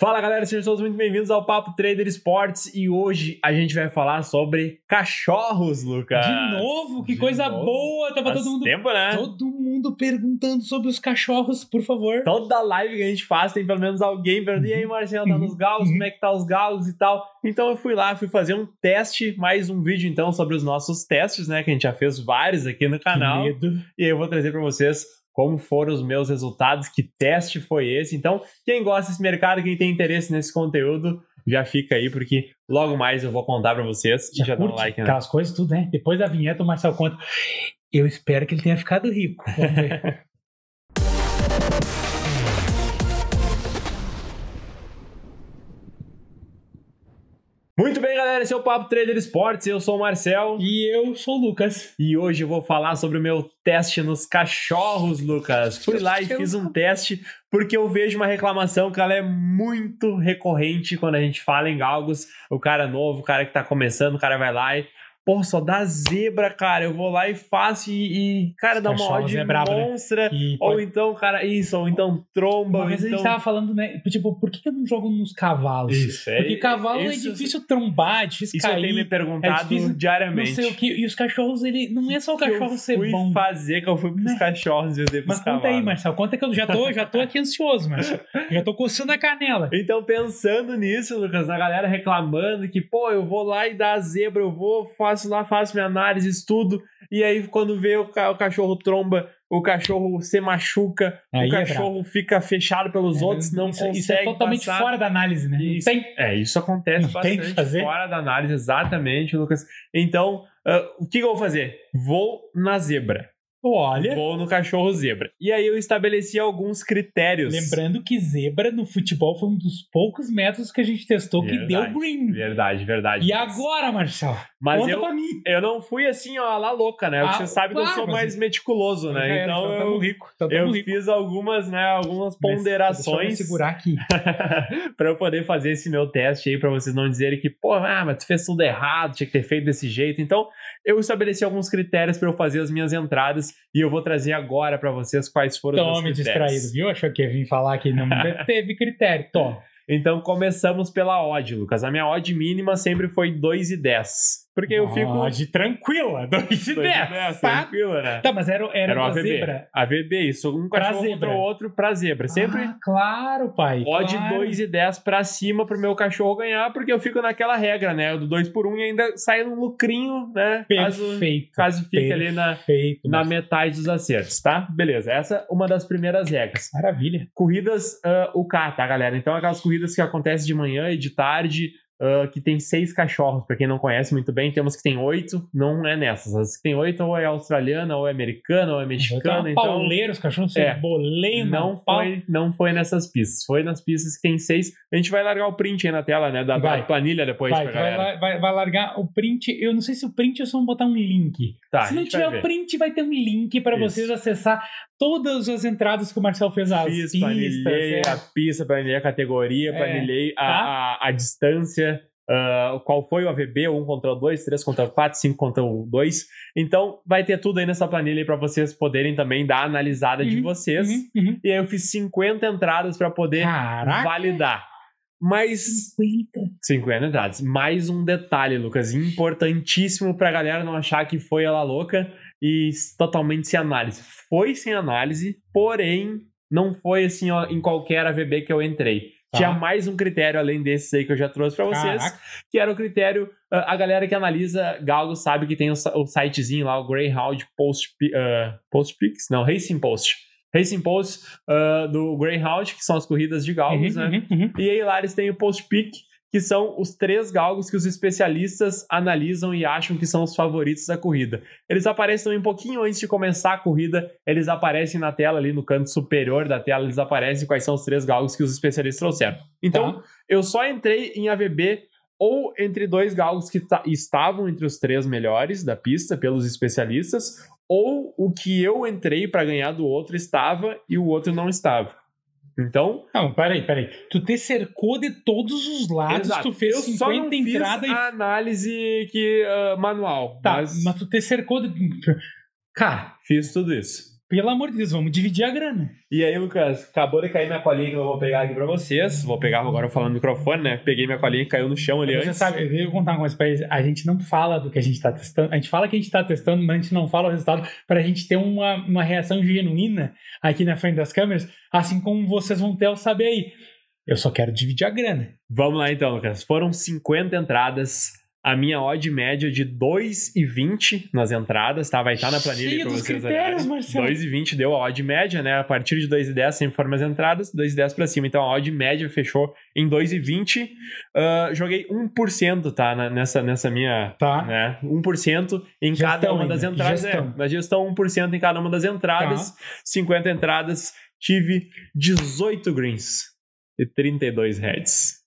Fala galera, sejam todos muito bem-vindos ao Papo Trader Esportes e hoje a gente vai falar sobre cachorros, Lucas. De novo? Que De coisa novo. boa! Tava Faz todo mundo. Tempo, né? Todo mundo perguntando sobre os cachorros, por favor. Toda live que a gente faz tem pelo menos alguém perguntando: e aí, uhum. Marcelo, tá nos uhum. galos? Como é uhum. que tá os galos e tal? Então eu fui lá, fui fazer um teste, mais um vídeo então sobre os nossos testes, né? Que a gente já fez vários aqui no canal. E eu vou trazer para vocês como foram os meus resultados, que teste foi esse. Então, quem gosta desse mercado, quem tem interesse nesse conteúdo, já fica aí, porque logo mais eu vou contar para vocês. Já, já dá um like, né? Aquelas coisas tudo, né? Depois da vinheta, o Marcel conta. Eu espero que ele tenha ficado rico. Vamos ver. Muito bem, galera, esse é o Papo Trader Esportes, eu sou o Marcel. E eu sou o Lucas. E hoje eu vou falar sobre o meu teste nos cachorros, Lucas. Fui lá e fiz um teste porque eu vejo uma reclamação que ela é muito recorrente quando a gente fala em galgos. O cara novo, o cara que tá começando, o cara vai lá e Pô, só dá zebra, cara. Eu vou lá e faço e, e cara, dá uma odd é brabo, né? monstra. Né? E, ou pode... então, cara, isso, ou então tromba. Mas vez então... a gente então tava falando, né? Tipo, por que eu não jogo nos cavalos? Isso, é. Porque cavalo é isso, é difícil trombar, é difícil isso cair. Isso eu tenho me é perguntado é difícil, diariamente. Não sei o que. E os cachorros, ele. Não é só o cachorro eu ser fui bom. fazer que eu fui pros né? cachorros e eu dei pros Mas cavalos. conta aí, Marcelo. Conta que eu já tô, já tô aqui ansioso, Marcelo. Já tô coçando a canela. Então, pensando nisso, Lucas, a galera reclamando que, pô, eu vou lá e dar zebra, eu vou fazer faço lá, faço minha análise, estudo, e aí quando vê o, ca o cachorro tromba, o cachorro se machuca, aí o é cachorro é fica fechado pelos é, outros, não isso, consegue é Isso é totalmente passar. fora da análise, né? Isso, tem... É, isso acontece não bastante tem que fazer. fora da análise, exatamente, Lucas. Então, uh, o que, que eu vou fazer? Vou na zebra. Olha. Vou no cachorro zebra. E aí eu estabeleci alguns critérios. Lembrando que zebra no futebol foi um dos poucos métodos que a gente testou verdade, que deu green. Verdade, verdade. E mas... agora, Marcelo? Mas conta eu, pra mim. Eu não fui assim, ó, lá louca, né? Ah, Você sabe claro, que eu sou mais meticuloso, né? É, então, então eu, rico, então eu rico. fiz algumas, né, algumas ponderações. deixa eu segurar aqui. pra eu poder fazer esse meu teste aí, pra vocês não dizerem que, pô, ah, mas tu fez tudo errado, tinha que ter feito desse jeito. Então, eu estabeleci alguns critérios para eu fazer as minhas entradas e eu vou trazer agora para vocês quais foram os critérios. Tome distraído, viu? Achou que ia vir falar que não teve critério. Tom. Então começamos pela odd, Lucas. A minha odd mínima sempre foi 2,10. Porque eu fico. Pode, tranquila, 2 e 10. Tá? Tranquila, né? Tá, mas era, era, era uma AVB. zebra. AVB, isso. Um pra cachorro contra o outro pra zebra. Ah, Sempre. Ah, claro, pai. Pode claro. 2 e 10 pra cima pro meu cachorro ganhar, porque eu fico naquela regra, né? Do 2 por 1 um e ainda sai um lucrinho, né? Perfeito. Caso, caso fique ali na, perfeito, na metade dos acertos, tá? Beleza. Essa é uma das primeiras regras. Maravilha. Corridas uh, ah, UK, tá, galera? Então, aquelas corridas que acontecem de manhã e de tarde uh, que tem seis cachorros. Para quem não conhece muito bem, temos que tem oito, não é nessas. As que tem oito ou é australiana, ou é americana, ou é mexicana. Então, pauleiro, os cachorros são é, boleiro. Não foi, não foi nessas pistas. Foi nas pistas que tem seis. A gente vai largar o print aí na tela, né? Da, vai. da planilha depois. Vai, vai, vai, vai, largar o print. Eu não sei se o print é só botar um link. Tá, se não tiver o print, vai ter um link para vocês acessar todas as entradas que o Marcel fez as Fiz, pistas. Planilhei é. a pista, planilhei a categoria, é, planilhei é, tá? a, a, a, distância, uh, qual foi o AVB, 1 um contra 2, 3 contra 4, 5 contra 2. Então, vai ter tudo aí nessa planilha para vocês poderem também dar a analisada uhum, de vocês. Uhum, uhum. E aí eu fiz 50 entradas para poder Caraca. validar. Mas 50. 50 entradas. Mais um detalhe, Lucas, importantíssimo para a galera não achar que foi ela louca e totalmente sem análise. Foi sem análise, porém, não foi assim ó, em qualquer AVB que eu entrei. Tá. Tinha mais um critério além desses aí que eu já trouxe para vocês, que era o critério. Ah, a galera que analisa Galgo sabe que tem o, sitezinho lá, o Greyhound Post, uh, Post Picks, não, Racing Post. Racing Post uh, do Greyhound, que são as corridas de Galgos, uhum, né? Uhum, uhum. E aí lá eles têm o Post Pick, que são os três galgos que os especialistas analisam e acham que são os favoritos da corrida. Eles aparecem também um pouquinho antes de começar a corrida, eles aparecem na tela ali no canto superior da tela, eles aparecem quais são os três galgos que os especialistas trouxeram. Então, tá. eu só entrei em AVB ou entre dois galgos que estavam entre os três melhores da pista pelos especialistas, ou o que eu entrei para ganhar do outro estava e o outro não estava. Então. Não, peraí, peraí. Tu te cercou de todos os lados, Exato. tu fez eu 50 só não entradas fiz e. A análise que, uh, manual. Tá, mas... mas tu te cercou de. Cara. Fiz tudo isso. Pelo amor de Deus, vamos dividir a grana. E aí, Lucas, acabou de cair minha colinha que eu vou pegar aqui pra vocês. Vou pegar agora falando no microfone, né? Peguei minha colinha e caiu no chão ali Você antes. Você sabe, eu vou contar uma coisa pra eles. A gente não fala do que a gente tá testando. A gente fala que a gente tá testando, mas a gente não fala o resultado pra gente ter uma, uma reação genuína aqui na frente das câmeras, assim como vocês vão ter o saber aí. Eu só quero dividir a grana. Vamos lá então, Lucas. Foram 50 entradas, a minha odd média é de 2,20 nas entradas, tá? Vai estar na planilha para vocês olharem. 2,20 deu a odd média, né? A partir de 2,10 sempre foram as entradas, 2,10 para cima. Então a odd média fechou em 2,20. Uh, ah, joguei 1%, tá? Na, nessa, nessa minha. Tá. Né? 1% em gestão cada uma ainda. das entradas. É, gestão. É, na gestão, 1% em cada uma das entradas. Tá. 50 entradas, tive 18 greens e 32 heads.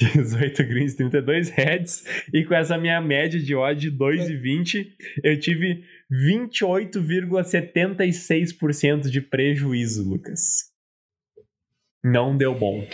18 greens, 32 heads. E com essa minha média de odd de 2,20, eu tive 28,76% de prejuízo, Lucas. Não deu bom.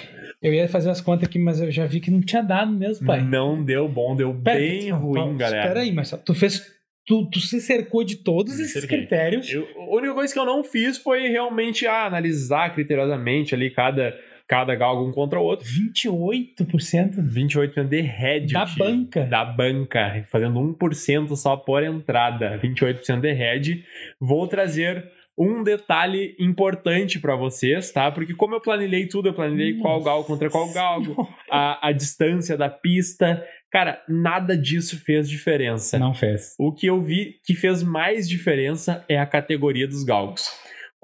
Eu ia fazer as contas aqui, mas eu já vi que não tinha dado mesmo, pai. Não deu bom, deu Pera, bem tu, ruim, galera. Espera aí, Marcelo. Tu fez Tu, tu, se cercou de todos esses Cerquei. critérios. Eu, a única coisa que eu não fiz foi realmente ah, analisar criteriosamente ali cada cada galgo um contra o outro. 28%? 28% de hedge. Da banca. Da banca, fazendo 1% só por entrada. 28% de hedge. Vou trazer um detalhe importante para vocês, tá? Porque como eu planilhei tudo, eu planilhei Nossa qual galgo contra qual galgo, a, a distância da pista, Cara, nada disso fez diferença. Não fez. O que eu vi que fez mais diferença é a categoria dos galgos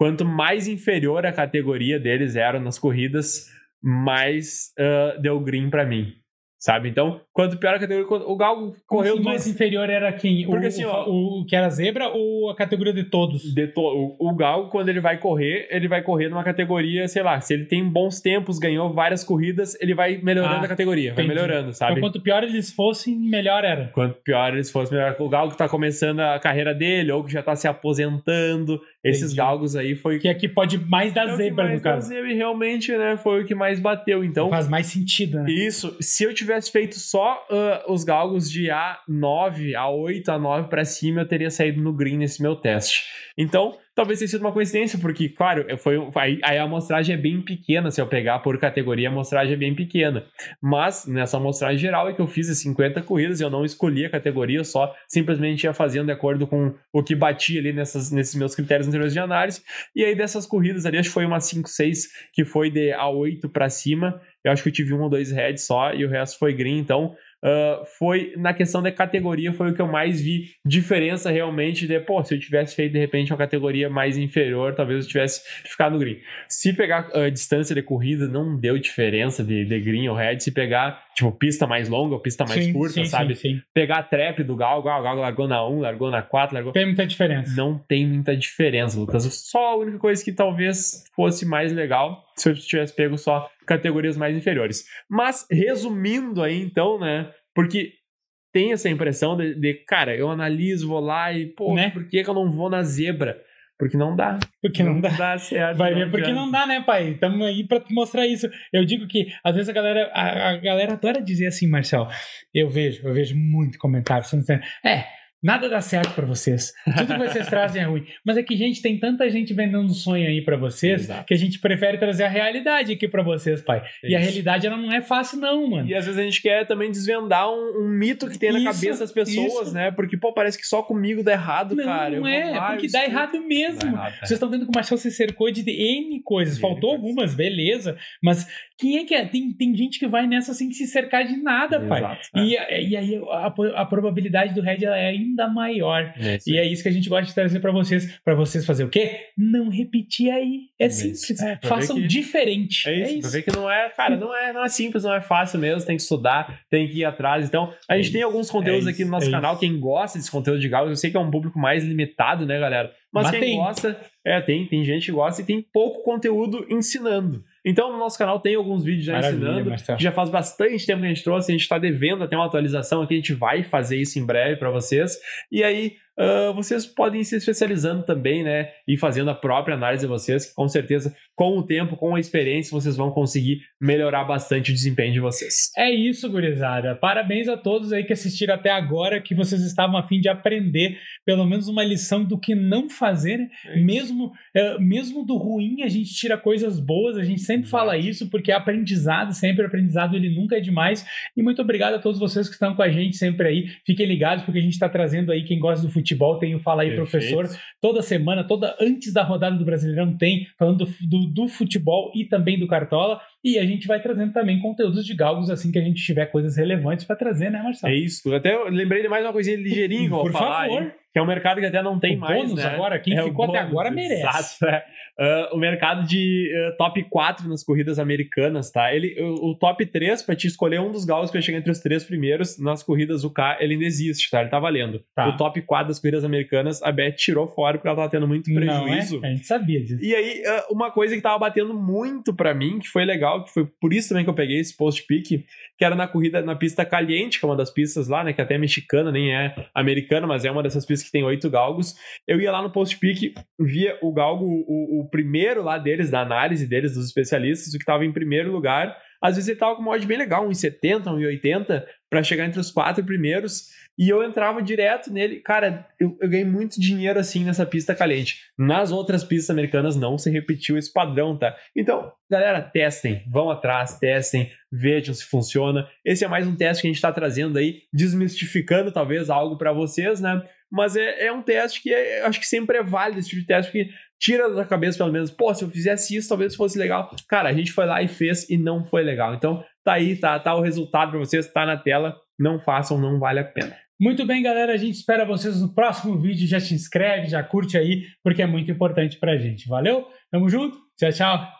quanto mais inferior a categoria deles eram nas corridas, mais uh, deu green para mim. Sabe? Então, quanto pior a categoria, o Galgo correu Sim, mais inferior era quem? Porque o, assim, ó, o, o, que era zebra ou a categoria de todos? De to... o, o Galgo, quando ele vai correr, ele vai correr numa categoria, sei lá, se ele tem bons tempos, ganhou várias corridas, ele vai melhorando ah, a categoria, entendi. vai melhorando, sabe? Então, quanto pior eles fossem, melhor era. Quanto pior eles fossem, melhor. O Galgo que tá começando a carreira dele, ou que já tá se aposentando, esses galgos aí foi. Que aqui é pode mais dar é zebra, no caso. Zebra, e realmente, né, foi o que mais bateu. Então. Faz mais sentido, né? Isso. Se eu tivesse feito só uh, os galgos de A9, A8, A9 para cima, eu teria saído no green nesse meu teste. Então, talvez tenha sido uma coincidência, porque, claro, foi, aí, aí a amostragem é bem pequena, se eu pegar por categoria, a amostragem é bem pequena. Mas nessa amostragem geral é que eu fiz as 50 corridas, eu não escolhi a categoria, eu só simplesmente ia fazendo de acordo com o que batia ali nessas, nesses meus critérios anteriores de análise. E aí dessas corridas ali, acho que foi uma 5, 6 que foi de A8 para cima. Eu acho que eu tive um ou dois heads só e o resto foi green, então uh, foi na questão da categoria, foi o que eu mais vi diferença realmente de, pô, se eu tivesse feito de repente uma categoria mais inferior, talvez eu tivesse ficado no green. Se pegar uh, distância de corrida, não deu diferença de, de green ou red. Se pegar Tipo, pista mais longa ou pista mais sim, curta, sim, sabe? Sim, Pegar a trap do Gal, o Gal largou na 1, largou na 4, largou. Tem muita diferença. Não tem muita diferença, Lucas. Só a única coisa que talvez fosse mais legal se eu tivesse pego só categorias mais inferiores. Mas, resumindo aí, então, né? Porque tem essa impressão de, de cara, eu analiso, vou lá e, pô, né? por que, que eu não vou na zebra? Porque não dá. Porque não, não dá. dá certo, Vai ver porque não dá, né, pai? Estamos aí para mostrar isso. Eu digo que, às vezes, a galera, a, a galera adora dizer assim, Marcel. Eu vejo, eu vejo muito comentário. É, nada dá certo para vocês. Tudo que vocês trazem é ruim. Mas é que, gente, tem tanta gente vendendo sonho aí para vocês Exato. que a gente prefere trazer a realidade aqui para vocês, pai. Isso. E a realidade, ela não é fácil, não, mano. E às vezes a gente quer também desvendar um, um mito que tem na isso, cabeça das pessoas, isso. né? Porque, pô, parece que só comigo dá errado, não, cara. Não é, lá, porque dá errado mesmo. Dá errado, é. vocês estão vendo que o Marcel se cercou de N coisas. Faltou algumas, beleza. Mas quem é que é? Tem, tem gente que vai nessa sem se cercar de nada, Exato, pai. É. E, e aí a, a, probabilidade do Red é ainda maior. É e é isso que a gente gosta de trazer para vocês. Para vocês fazer o quê? Não repetir aí. É, é simples. É, Façam que... diferente. É, é isso. É isso. ver que não é, cara, não é, não é simples, não é fácil mesmo. Tem que estudar, tem que ir atrás. Então, a gente tem alguns conteúdos aqui no nosso canal. Quem gosta desse conteúdo de Gauss, eu sei que é um público mais limitado, né, galera? Mas, Mas quem tem. gosta, é, tem, tem gente que gosta e tem pouco conteúdo ensinando. Então, no nosso canal tem alguns vídeos já Maravilha, ensinando. Que já faz bastante tempo que a gente trouxe, a gente está devendo até uma atualização aqui, a gente vai fazer isso em breve para vocês. E aí, uh, vocês podem ir se especializando também, né? E fazendo a própria análise de vocês, que com certeza, com o tempo, com a experiência, vocês vão conseguir melhorar bastante o desempenho de vocês. É isso, gurizada. Parabéns a todos aí que assistiram até agora, que vocês estavam a fim de aprender pelo menos uma lição do que não fazer. Né? É mesmo, uh, mesmo do ruim, a gente tira coisas boas, a gente sempre fala isso, porque é aprendizado, sempre aprendizado, ele nunca é demais. E muito obrigado a todos vocês que estão com a gente sempre aí. Fiquem ligados, porque a gente está trazendo aí quem gosta do futebol futebol, tem o Fala aí Perfeito. Professor, toda semana, toda antes da rodada do Brasileirão tem, falando do, do, do futebol e também do Cartola. E a gente vai trazendo também conteúdos de galgos assim que a gente tiver coisas relevantes para trazer, né, Marcelo? É isso. Eu até lembrei de mais uma coisinha ligeirinha, Por falar, favor. Hein? Que é um mercado que até não tem o mais. Bônus né? agora, quem é, ficou bônus, até agora merece. Exato. Uh, o mercado de uh, top 4 nas corridas americanas, tá? Ele, o, o top 3, para te escolher um dos galgos que vai chegar entre os três primeiros nas corridas UK, ele ainda existe, tá? Ele tá valendo. Tá. O top 4 das corridas americanas, a Beth tirou fora porque ela tava tendo muito prejuízo. Não, é? A gente sabia disso. E aí, uh, uma coisa que tava batendo muito para mim, que foi legal legal, que foi por isso também que eu peguei esse post-pick, que era na corrida na pista caliente, que é uma das pistas lá, né? Que até é mexicana, nem é americana, mas é uma dessas pistas que tem oito galgos. Eu ia lá no post-pick, via o galgo, o, o primeiro lá deles, da análise deles, dos especialistas, o que estava em primeiro lugar às vezes ele tava tá com uma odd bem legal, 1,70, 1,80, para chegar entre os quatro primeiros, e eu entrava direto nele. Cara, eu, eu ganhei muito dinheiro assim nessa pista caliente. Nas outras pistas americanas não se repetiu esse padrão, tá? Então, galera, testem, vão atrás, testem, vejam se funciona. Esse é mais um teste que a gente está trazendo aí, desmistificando talvez algo para vocês, né? Mas é, é, um teste que é, acho que sempre é válido esse tipo de teste, porque tira da cabeça pelo menos, pô, se eu fizesse isso, talvez fosse legal. Cara, a gente foi lá e fez e não foi legal. Então, tá aí, tá, tá o resultado para vocês, tá na tela. Não façam, não vale a pena. Muito bem, galera, a gente espera vocês no próximo vídeo. Já se inscreve, já curte aí, porque é muito importante pra gente. Valeu? Tamo junto. Tchau, tchau.